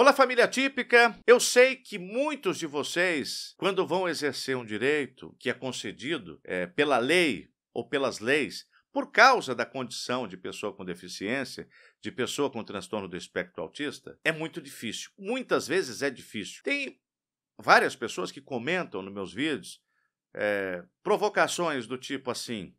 Olá, família típica! Eu sei que muitos de vocês, quando vão exercer um direito que é concedido é, pela lei ou pelas leis, por causa da condição de pessoa com deficiência, de pessoa com transtorno do espectro autista, é muito difícil. Muitas vezes é difícil. Tem várias pessoas que comentam nos meus vídeos é, provocações do tipo assim: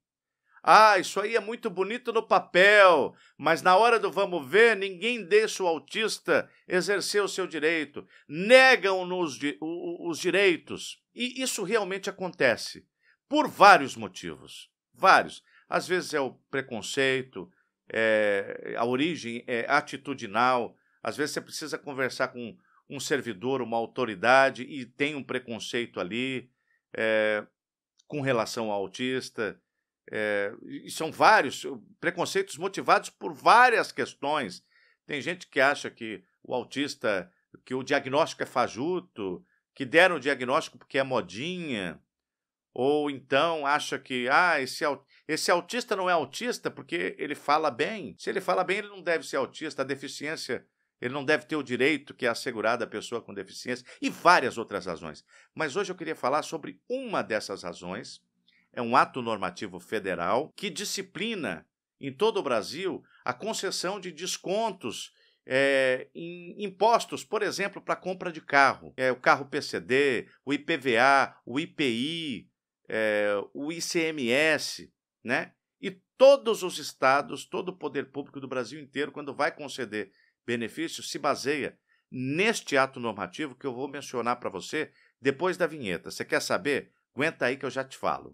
ah, isso aí é muito bonito no papel, mas na hora do vamos ver, ninguém deixa o autista exercer o seu direito. Negam-nos os direitos. E isso realmente acontece por vários motivos. Vários. Às vezes é o preconceito, é, a origem é atitudinal. Às vezes você precisa conversar com um servidor, uma autoridade, e tem um preconceito ali é, com relação ao autista. É, e são vários eh, preconceitos motivados por várias questões. Tem gente que acha que o autista, que o diagnóstico é fajuto, que deram o diagnóstico porque é modinha, ou então acha que ah, esse, esse autista não é autista porque ele fala bem. Se ele fala bem, ele não deve ser autista, a deficiência ele não deve ter o direito que é assegurado à pessoa com deficiência e várias outras razões. Mas hoje eu queria falar sobre uma dessas razões, é um ato normativo federal que disciplina em todo o Brasil a concessão de descontos é, em impostos, por exemplo, para compra de carro. É, o carro PCD, o IPVA, o IPI, é, eh, o ICMS, né? E todos os estados, todo o poder público do Brasil inteiro, quando vai conceder benefícios, se baseia neste ato normativo que eu vou mencionar para você depois da vinheta. Você quer saber? Aguenta aí que eu já te falo.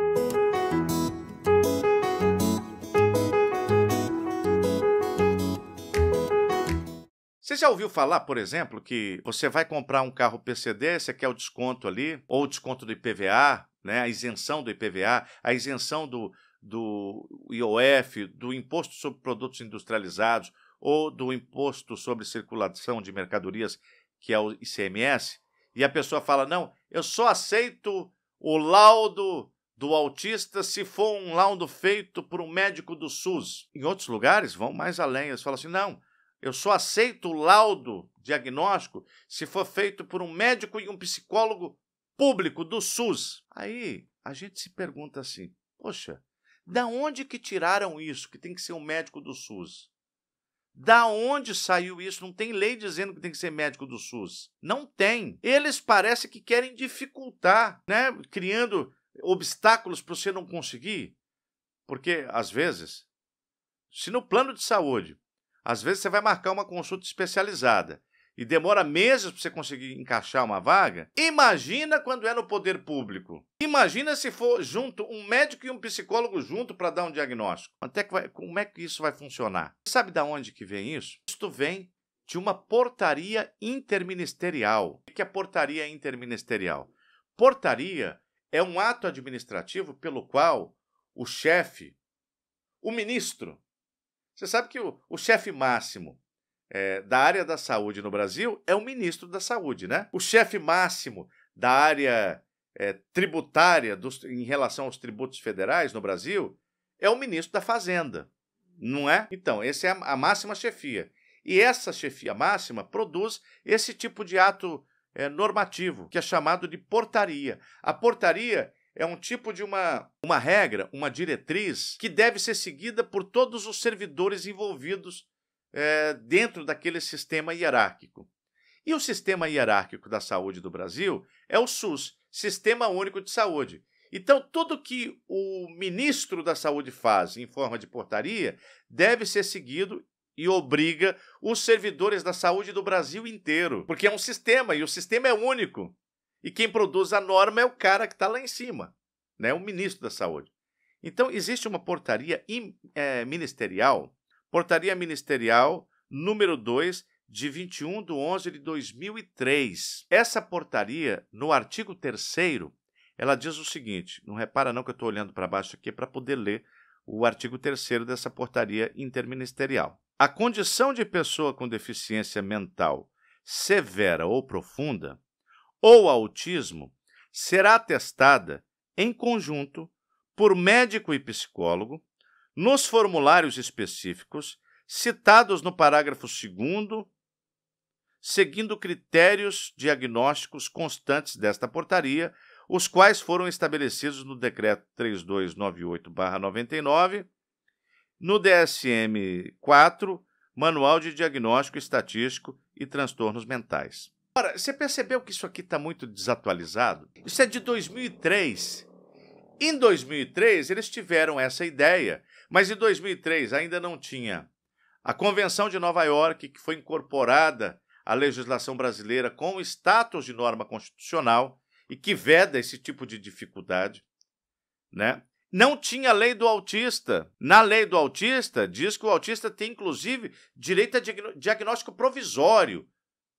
Você já ouviu falar, por exemplo, que você vai comprar um carro PCD, você quer o desconto ali, ou o desconto do IPVA, né, a isenção do IPVA, a isenção do, do IOF, do Imposto sobre Produtos Industrializados, ou do Imposto sobre Circulação de Mercadorias, que é o ICMS, e a pessoa fala: não, eu só aceito o laudo do autista se for um laudo feito por um médico do SUS. Em outros lugares, vão mais além, eles falam assim: não, eu só aceito o laudo diagnóstico se for feito por um médico e um psicólogo público do SUS. Aí a gente se pergunta assim: poxa, da onde que tiraram isso que tem que ser um médico do SUS? Da onde saiu isso? Não tem lei dizendo que tem que ser médico do SUS. Não tem. Eles parecem que querem dificultar, né? Criando obstáculos para você não conseguir. Porque, às vezes, se no plano de saúde às vezes você vai marcar uma consulta especializada e demora meses para você conseguir encaixar uma vaga. Imagina quando é no poder público. Imagina se for junto um médico e um psicólogo junto para dar um diagnóstico. Até que vai, como é que isso vai funcionar? Sabe da onde que vem isso? Isto vem de uma portaria interministerial. O que é portaria interministerial? Portaria é um ato administrativo pelo qual o chefe, o ministro, você sabe que o, o chefe máximo é, da área da saúde no Brasil é o ministro da saúde, né? O chefe máximo da área é, tributária dos, em relação aos tributos federais no Brasil é o ministro da Fazenda, não é? Então, essa é a, a máxima chefia. E essa chefia máxima produz esse tipo de ato é, normativo, que é chamado de portaria. A portaria é um tipo de uma, uma regra, uma diretriz que deve ser seguida por todos os servidores envolvidos é, dentro daquele sistema hierárquico. E o sistema hierárquico da saúde do Brasil é o SUS, Sistema Único de Saúde. Então, tudo que o ministro da Saúde faz em forma de portaria deve ser seguido e obriga os servidores da saúde do Brasil inteiro, porque é um sistema e o sistema é único. E quem produz a norma é o cara que está lá em cima, né? o ministro da Saúde. Então, existe uma portaria é, ministerial, portaria ministerial número 2, de 21 de 11 de 2003. Essa portaria, no artigo 3 ela diz o seguinte, não repara não que eu estou olhando para baixo aqui é para poder ler o artigo 3 dessa portaria interministerial. A condição de pessoa com deficiência mental severa ou profunda ou autismo será testada em conjunto por médico e psicólogo nos formulários específicos citados no parágrafo 2 seguindo critérios diagnósticos constantes desta portaria, os quais foram estabelecidos no decreto 3298/99, no DSM-4, Manual de Diagnóstico Estatístico e Transtornos Mentais. Ora, você percebeu que isso aqui está muito desatualizado? Isso é de 2003. Em 2003, eles tiveram essa ideia, mas em 2003 ainda não tinha a Convenção de Nova York, que foi incorporada à legislação brasileira com o status de norma constitucional e que veda esse tipo de dificuldade, né? Não tinha lei do autista. Na lei do autista, diz que o autista tem, inclusive, direito a diagnóstico provisório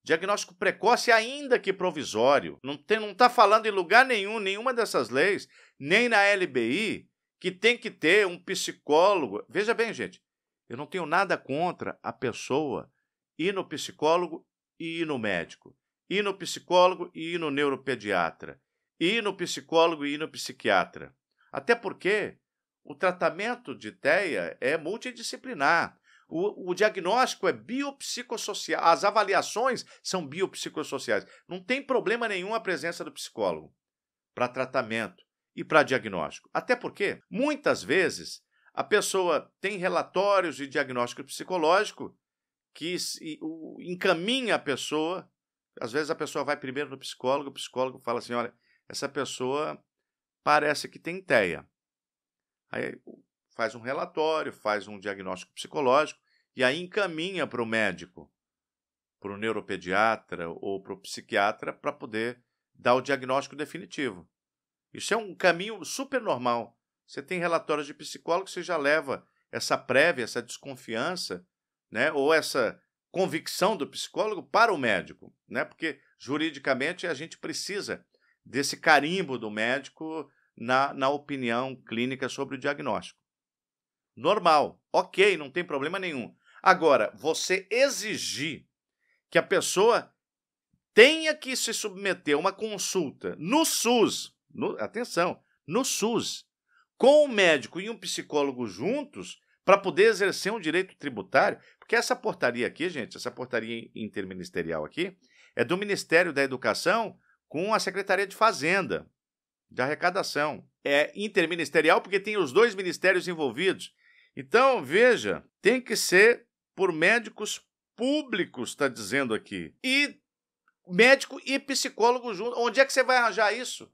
Diagnóstico precoce, ainda que provisório. Não está falando em lugar nenhum, nenhuma dessas leis, nem na LBI, que tem que ter um psicólogo. Veja bem, gente, eu não tenho nada contra a pessoa ir no psicólogo e ir no médico, ir no psicólogo e ir no neuropediatra, ir no psicólogo e ir no psiquiatra. Até porque o tratamento de TEA é multidisciplinar. O, o diagnóstico é biopsicossocial, as avaliações são biopsicossociais. Não tem problema nenhum a presença do psicólogo para tratamento e para diagnóstico. Até porque, muitas vezes, a pessoa tem relatórios de diagnóstico psicológico que encaminha a pessoa. Às vezes a pessoa vai primeiro no psicólogo, o psicólogo fala assim: olha, essa pessoa parece que tem TEA. Aí faz um relatório, faz um diagnóstico psicológico e aí encaminha para o médico, para o neuropediatra ou para o psiquiatra para poder dar o diagnóstico definitivo. Isso é um caminho super normal. Você tem relatórios de psicólogo, você já leva essa prévia, essa desconfiança, né, ou essa convicção do psicólogo para o médico, né? Porque juridicamente a gente precisa desse carimbo do médico na, na opinião clínica sobre o diagnóstico normal, ok, não tem problema nenhum. Agora, você exigir que a pessoa tenha que se submeter a uma consulta no SUS, no, atenção, no SUS, com um médico e um psicólogo juntos para poder exercer um direito tributário, porque essa portaria aqui, gente, essa portaria interministerial aqui, é do Ministério da Educação com a Secretaria de Fazenda, de Arrecadação. É interministerial porque tem os dois ministérios envolvidos. Então, veja, tem que ser por médicos públicos, está dizendo aqui. E médico e psicólogo junto. Onde é que você vai arranjar isso?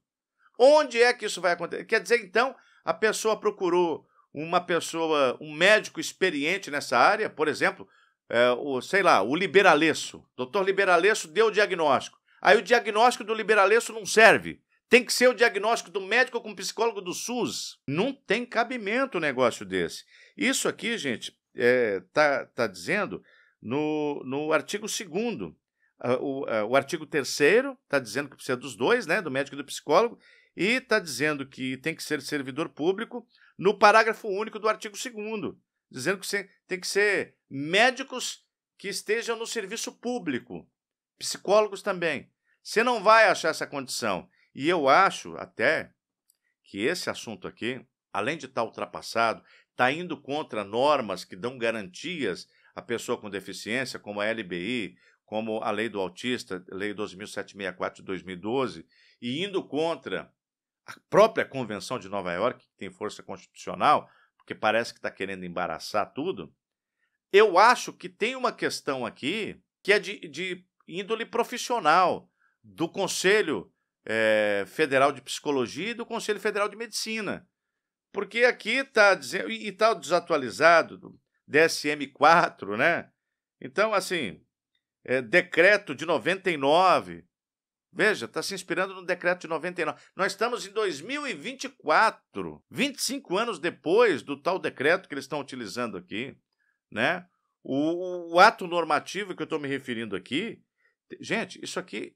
Onde é que isso vai acontecer? Quer dizer, então, a pessoa procurou uma pessoa, um médico experiente nessa área, por exemplo, é, o, sei lá, o Liberalesso. Doutor Liberalesso deu o diagnóstico. Aí o diagnóstico do Liberalesso não serve. Tem que ser o diagnóstico do médico com o psicólogo do SUS. Não tem cabimento um negócio desse. Isso aqui, gente, está é, tá, tá dizendo no, no artigo 2 ah, o, ah, o artigo 3 está dizendo que precisa dos dois, né, do médico e do psicólogo, e está dizendo que tem que ser servidor público no parágrafo único do artigo 2 dizendo que tem que ser médicos que estejam no serviço público, psicólogos também. Você não vai achar essa condição. E eu acho até que esse assunto aqui, além de estar tá ultrapassado, está indo contra normas que dão garantias à pessoa com deficiência, como a LBI, como a Lei do Autista, Lei 12.764 de 2012, e indo contra a própria Convenção de Nova York, que tem força constitucional, porque parece que está querendo embaraçar tudo. Eu acho que tem uma questão aqui que é de, de índole profissional do Conselho é, Federal de Psicologia e do Conselho Federal de Medicina. Porque aqui está dizendo. E está desatualizado, DSM-4, né? Então, assim, é, decreto de 99. Veja, está se inspirando no decreto de 99. Nós estamos em 2024, 25 anos depois do tal decreto que eles estão utilizando aqui, né? O, o ato normativo que eu estou me referindo aqui, gente, isso aqui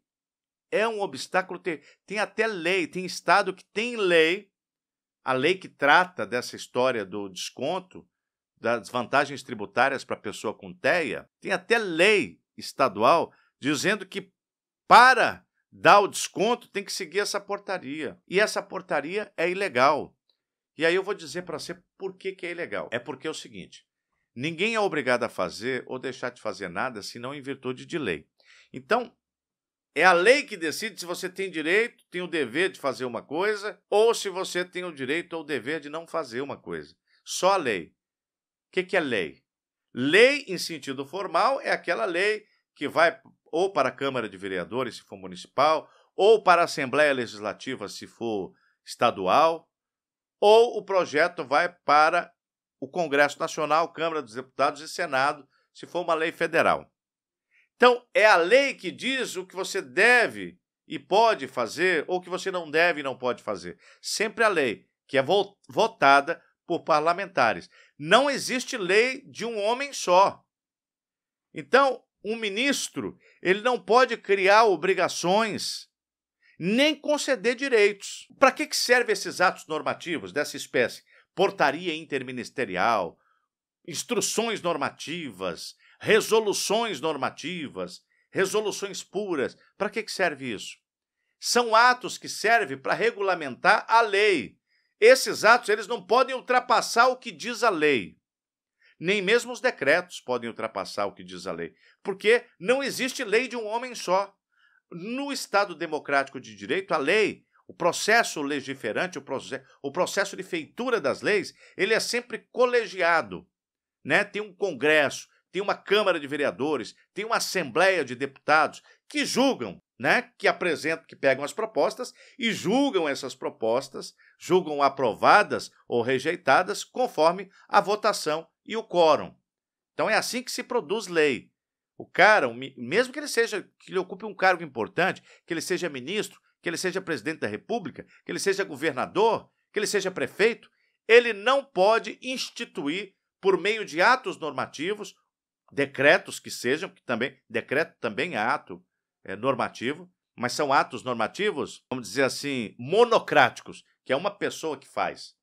é um obstáculo. Ter... Tem até lei, tem estado que tem lei, a lei que trata dessa história do desconto, das vantagens tributárias para a pessoa com TEA, tem até lei estadual dizendo que para dar o desconto tem que seguir essa portaria. E essa portaria é ilegal. E aí eu vou dizer para você por que, que é ilegal. É porque é o seguinte: ninguém é obrigado a fazer ou deixar de fazer nada se não em virtude de lei. Então, é a lei que decide se você tem direito, tem o dever de fazer uma coisa, ou se você tem o direito ou o dever de não fazer uma coisa. Só a lei. O que, que é lei? Lei, em sentido formal, é aquela lei que vai ou para a Câmara de Vereadores, se for municipal, ou para a Assembleia Legislativa, se for estadual, ou o projeto vai para o Congresso Nacional, Câmara dos Deputados e Senado, se for uma lei federal. Então, é a lei que diz o que você deve e pode fazer, ou o que você não deve e não pode fazer. Sempre a lei, que é votada por parlamentares. Não existe lei de um homem só. Então, um ministro, ele não pode criar obrigações nem conceder direitos. Para que, que servem esses atos normativos dessa espécie? Portaria interministerial, instruções normativas, resoluções normativas, resoluções puras. Para que, serve isso? São atos que servem para regulamentar a lei. Esses atos eles não podem ultrapassar o que diz a lei. Nem mesmo os decretos podem ultrapassar o que diz a lei, porque não existe lei de um homem só. No Estado democrático de direito, a lei, o processo legiferante, o, proce o processo de feitura das leis, ele é sempre colegiado, né? Tem um congresso, tem uma Câmara de Vereadores, tem uma Assembleia de Deputados que julgam, né, que apresentam, que pegam as propostas e julgam essas propostas, julgam aprovadas ou rejeitadas conforme a votação e o quórum. Então é assim que se produz lei. O cara, mesmo que ele seja, que ele ocupe um cargo importante, que ele seja ministro, que ele seja presidente da República, que ele seja governador, que ele seja prefeito, ele não pode instituir por meio de atos normativos decretos que sejam, que também decreto também é ato é, normativo, mas são atos normativos, vamos dizer assim, monocráticos, que é uma pessoa que faz,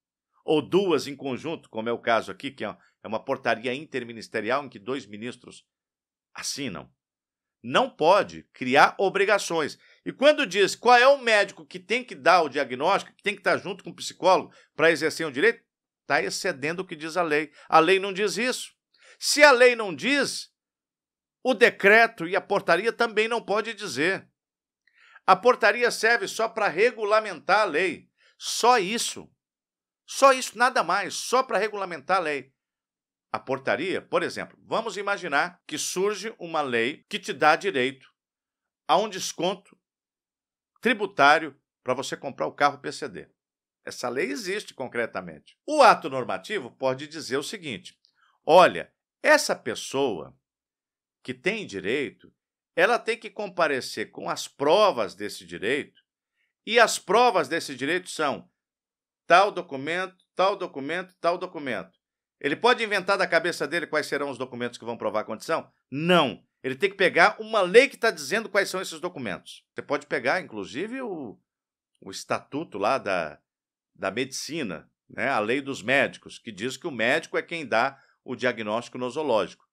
ou duas em conjunto, como é o caso aqui, que é, é uma portaria interministerial em que dois ministros assinam. Não pode criar obrigações. E quando diz qual é o médico que tem que dar o diagnóstico, que tem que estar junto com o psicólogo para exercer um direito, está excedendo o que diz a lei. A lei não diz isso. Se a lei não diz, o decreto e a portaria também não pode dizer. A portaria serve só para regulamentar a lei. Só isso. Só isso, nada mais, só para regulamentar a lei. A portaria, por exemplo, vamos imaginar que surge uma lei que te dá direito a um desconto tributário para você comprar o carro PCD. Essa lei existe concretamente. O ato normativo pode dizer o seguinte: olha, essa pessoa que tem direito, ela tem que comparecer com as provas desse direito, e as provas desse direito são tal documento, tal documento, tal documento. Ele pode inventar da cabeça dele quais serão os documentos que vão provar a condição? Não. Ele tem que pegar uma lei que está dizendo quais são esses documentos. Você pode pegar, inclusive, o, o estatuto lá da, da medicina, né? a lei dos médicos, que diz que o médico é quem dá o diagnóstico nosológico.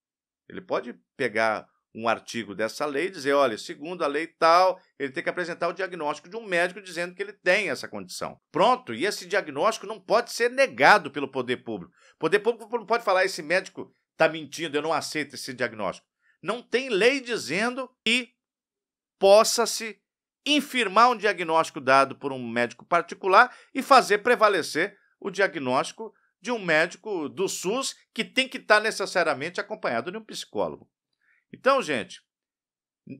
Ele pode pegar um artigo dessa lei e dizer, olha, segundo a lei tal, ele tem que apresentar o diagnóstico de um médico dizendo que ele tem essa condição. Pronto, e esse diagnóstico não pode ser negado pelo poder público. O poder público não pode falar, esse médico está mentindo, eu não aceito esse diagnóstico. Não tem lei dizendo que possa-se infirmar um diagnóstico dado por um médico particular e fazer prevalecer o diagnóstico de um médico do SUS que tem que estar necessariamente acompanhado de um psicólogo. Então, gente,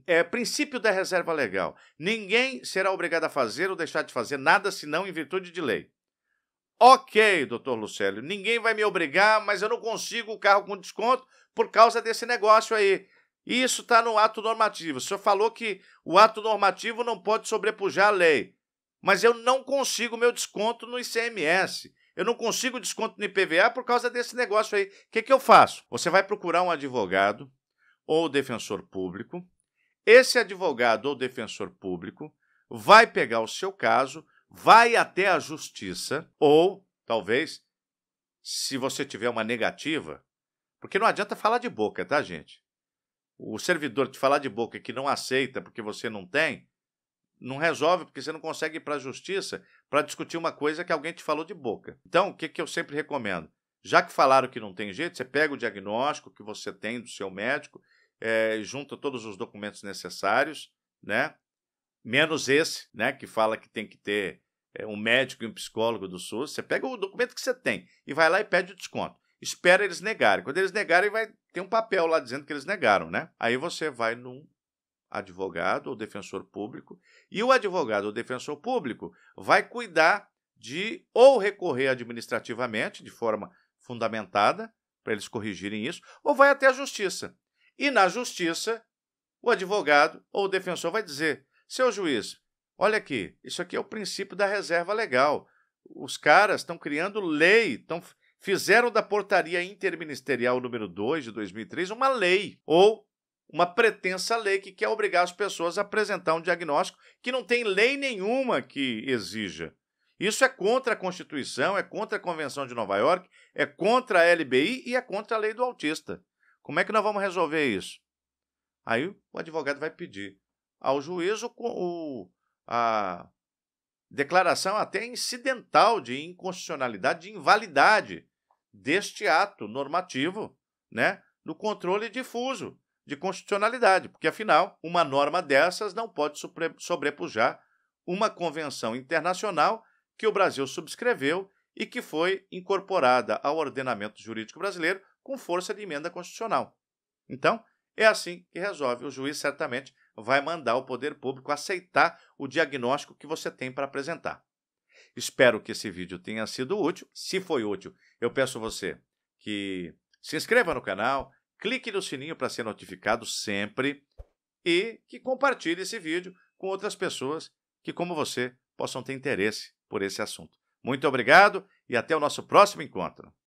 é princípio da reserva legal. Ninguém será obrigado a fazer ou deixar de fazer nada senão em virtude de lei. Ok, doutor Lucélio, ninguém vai me obrigar, mas eu não consigo o carro com desconto por causa desse negócio aí. Isso está no ato normativo. O senhor falou que o ato normativo não pode sobrepujar a lei. Mas eu não consigo meu desconto no ICMS. Eu não consigo desconto no IPVA por causa desse negócio aí. O que, que eu faço? Você vai procurar um advogado ou defensor público. Esse advogado ou defensor público vai pegar o seu caso, vai até a justiça, ou talvez, se você tiver uma negativa, porque não adianta falar de boca, tá, gente? O servidor te falar de boca que não aceita porque você não tem, não resolve, porque você não consegue ir para a justiça para discutir uma coisa que alguém te falou de boca. Então, o que, que eu sempre recomendo? Já que falaram que não tem jeito, você pega o diagnóstico que você tem do seu médico, é, junta todos os documentos necessários, né? Menos esse, né? Que fala que tem que ter é, um médico e um psicólogo do SUS. Você pega o documento que você tem e vai lá e pede o desconto. Espera eles negarem. Quando eles negarem, vai ter um papel lá dizendo que eles negaram, né? Aí você vai num advogado ou defensor público, e o advogado ou defensor público vai cuidar de ou recorrer administrativamente, de forma fundamentada, para eles corrigirem isso, ou vai até a justiça. E na justiça, o advogado ou o defensor vai dizer: seu juiz, olha aqui, isso aqui é o princípio da reserva legal. Os caras estão criando lei, estão fizeram da portaria interministerial número 2 de 2003 uma lei, ou uma pretensa lei que quer obrigar as pessoas a apresentar um diagnóstico que não tem lei nenhuma que exija. Isso é contra a Constituição, é contra a Convenção de Nova York, é contra a LBI e é contra a lei do autista. Como é que nós vamos resolver isso? Aí o advogado vai pedir ao juiz o, o, a declaração até incidental de inconstitucionalidade, de invalidade deste ato normativo, né, do controle difuso de constitucionalidade, porque afinal, uma norma dessas não pode sobrepujar uma convenção internacional que o Brasil subscreveu e que foi incorporada ao ordenamento jurídico brasileiro com força de emenda constitucional. Então, é assim que resolve. O juiz certamente vai mandar o poder público aceitar o diagnóstico que você tem para apresentar. Espero que esse vídeo tenha sido útil. Se foi útil, eu peço você que se inscreva no canal, clique no sininho para ser notificado sempre e que compartilhe esse vídeo com outras pessoas que, como você, possam ter interesse por esse assunto. Muito obrigado e até o nosso próximo encontro.